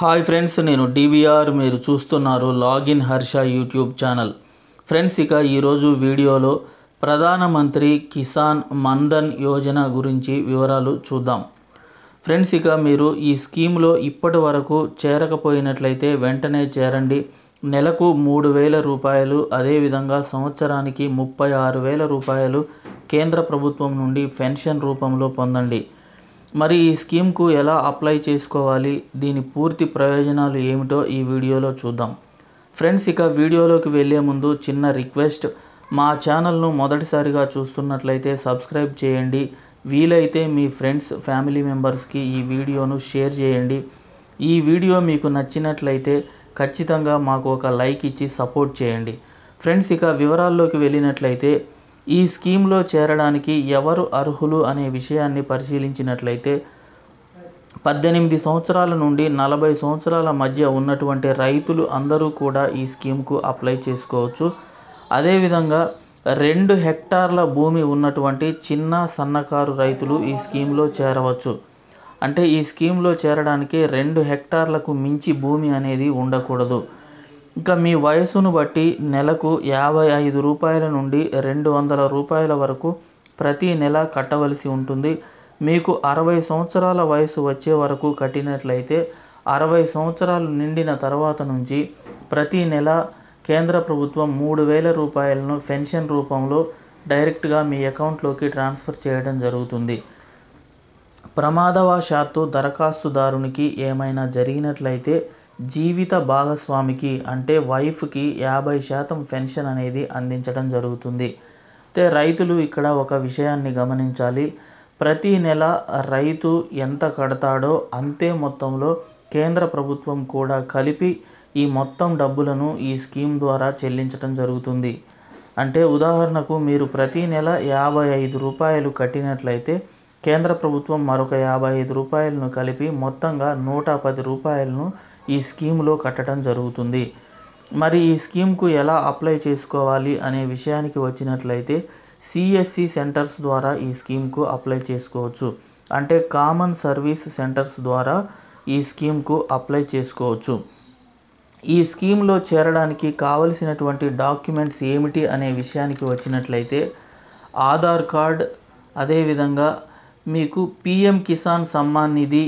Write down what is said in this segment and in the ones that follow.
hi friends నేను DVR మీరు చూస్తున్నారు login Harsha YouTube channel friends ఇక ఈరోజు వీడియోలో ప్రధానమంత్రి కిసాన్ మన్ధన్ యోజన గురించి వివరాలు చూద్దాం ఫ్రెండ్స్ ఇక మీరు ఈ స్కీమ్లో ఇప్పటి వరకు చేరకపోయినట్లయితే వెంటనే చేరండి నెలకు మూడు వేల రూపాయలు అదేవిధంగా సంవత్సరానికి ముప్పై ఆరు వేల రూపాయలు కేంద్ర ప్రభుత్వం నుండి పెన్షన్ రూపంలో పొందండి మరి ఈ స్కీమ్కు ఎలా అప్లై చేసుకోవాలి దీని పూర్తి ప్రయోజనాలు ఏమిటో ఈ వీడియోలో చూద్దాం ఫ్రెండ్స్ ఇక వీడియోలోకి వెళ్ళే ముందు చిన్న రిక్వెస్ట్ మా ఛానల్ను మొదటిసారిగా చూస్తున్నట్లయితే సబ్స్క్రైబ్ చేయండి వీలైతే మీ ఫ్రెండ్స్ ఫ్యామిలీ మెంబర్స్కి ఈ వీడియోను షేర్ చేయండి ఈ వీడియో మీకు నచ్చినట్లయితే ఖచ్చితంగా మాకు ఒక లైక్ ఇచ్చి సపోర్ట్ చేయండి ఫ్రెండ్స్ ఇక వివరాల్లోకి వెళ్ళినట్లయితే ఈ స్కీమ్లో చేరడానికి ఎవరు అర్హులు అనే విషయాన్ని పరిశీలించినట్లయితే పద్దెనిమిది సంవత్సరాల నుండి నలభై సంవత్సరాల మధ్య ఉన్నటువంటి రైతులు అందరూ కూడా ఈ స్కీమ్కు అప్లై చేసుకోవచ్చు అదేవిధంగా రెండు హెక్టార్ల భూమి ఉన్నటువంటి చిన్న సన్నకారు రైతులు ఈ స్కీమ్లో చేరవచ్చు అంటే ఈ స్కీమ్లో చేరడానికి రెండు హెక్టార్లకు మించి భూమి అనేది ఉండకూడదు ఇంకా మీ వయసును బట్టి నెలకు యాభై ఐదు రూపాయల నుండి రెండు వందల రూపాయల వరకు ప్రతి నెల కట్టవలసి ఉంటుంది మీకు అరవై సంవత్సరాల వయసు వచ్చే వరకు కట్టినట్లయితే అరవై సంవత్సరాలు నిండిన తర్వాత నుంచి ప్రతి నెల కేంద్ర ప్రభుత్వం మూడు వేల రూపాయలను పెన్షన్ రూపంలో డైరెక్ట్గా మీ అకౌంట్లోకి ట్రాన్స్ఫర్ చేయడం జరుగుతుంది ప్రమాదవశాత్తు దరఖాస్తుదారునికి ఏమైనా జరిగినట్లయితే జీవిత భాగస్వామికి అంటే వైఫ్కి యాభై శాతం పెన్షన్ అనేది అందించడం జరుగుతుంది అయితే రైతులు ఇక్కడ ఒక విషయాన్ని గమనించాలి ప్రతి నెల రైతు ఎంత కడతాడో అంతే మొత్తంలో కేంద్ర ప్రభుత్వం కూడా కలిపి ఈ మొత్తం డబ్బులను ఈ స్కీమ్ ద్వారా చెల్లించడం జరుగుతుంది అంటే ఉదాహరణకు మీరు ప్రతి నెల యాభై ఐదు రూపాయలు కట్టినట్లయితే కేంద్ర ప్రభుత్వం మరొక యాభై ఐదు రూపాయలను కలిపి మొత్తంగా నూట పది రూపాయలను ఈ స్కీమ్లో కట్టడం జరుగుతుంది మరి ఈ స్కీమ్కు ఎలా అప్లై చేసుకోవాలి అనే విషయానికి వచ్చినట్లయితే సిఎస్సి సెంటర్స్ ద్వారా ఈ స్కీమ్కు అప్లై చేసుకోవచ్చు అంటే కామన్ సర్వీస్ సెంటర్స్ ద్వారా ఈ స్కీమ్కు అప్లై చేసుకోవచ్చు ఈ స్కీమ్లో చేరడానికి కావలసినటువంటి డాక్యుమెంట్స్ ఏమిటి అనే విషయానికి వచ్చినట్లయితే ఆధార్ కార్డ్ అదేవిధంగా మీకు పిఎం కిసాన్ సమ్మాన్ నిధి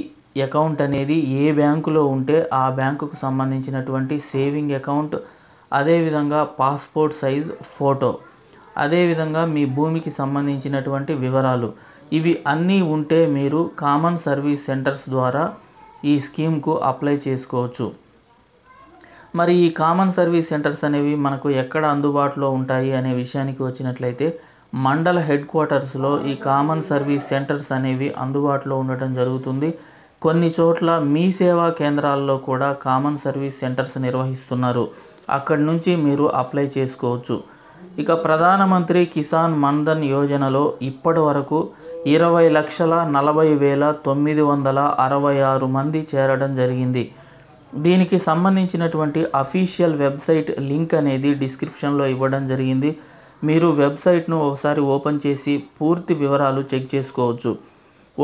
అకౌంట్ అనేది ఏ బ్యాంకులో ఉంటే ఆ బ్యాంకుకు సంబంధించినటువంటి సేవింగ్ అకౌంట్ అదేవిధంగా పాస్పోర్ట్ సైజ్ ఫోటో అదేవిధంగా మీ భూమికి సంబంధించినటువంటి వివరాలు ఇవి అన్నీ ఉంటే మీరు కామన్ సర్వీస్ సెంటర్స్ ద్వారా ఈ స్కీమ్కు అప్లై చేసుకోవచ్చు మరి ఈ కామన్ సర్వీస్ సెంటర్స్ అనేవి మనకు ఎక్కడ అందుబాటులో ఉంటాయి అనే విషయానికి వచ్చినట్లయితే మండల హెడ్ క్వార్టర్స్లో ఈ కామన్ సర్వీస్ సెంటర్స్ అనేవి అందుబాటులో ఉండటం జరుగుతుంది కొన్ని చోట్ల మీ సేవా కేంద్రాల్లో కూడా కామన్ సర్వీస్ సెంటర్స్ నిర్వహిస్తున్నారు అక్కడి నుంచి మీరు అప్లై చేసుకోవచ్చు ఇక ప్రధానమంత్రి కిసాన్ మన్ధన్ యోజనలో ఇప్పటి వరకు ఇరవై లక్షల నలభై వేల తొమ్మిది వందల అరవై ఆరు మంది చేరడం జరిగింది దీనికి సంబంధించినటువంటి అఫీషియల్ వెబ్సైట్ లింక్ అనేది డిస్క్రిప్షన్లో ఇవ్వడం జరిగింది మీరు వెబ్సైట్ను ఒకసారి ఓపెన్ చేసి పూర్తి వివరాలు చెక్ చేసుకోవచ్చు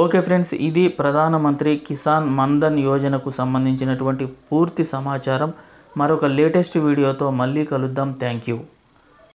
ఓకే ఫ్రెండ్స్ ఇది ప్రధానమంత్రి కిసాన్ మన్ధన్ యోజనకు సంబంధించినటువంటి పూర్తి సమాచారం మరొక లేటెస్ట్ వీడియోతో మళ్ళీ కలుద్దాం థ్యాంక్ యూ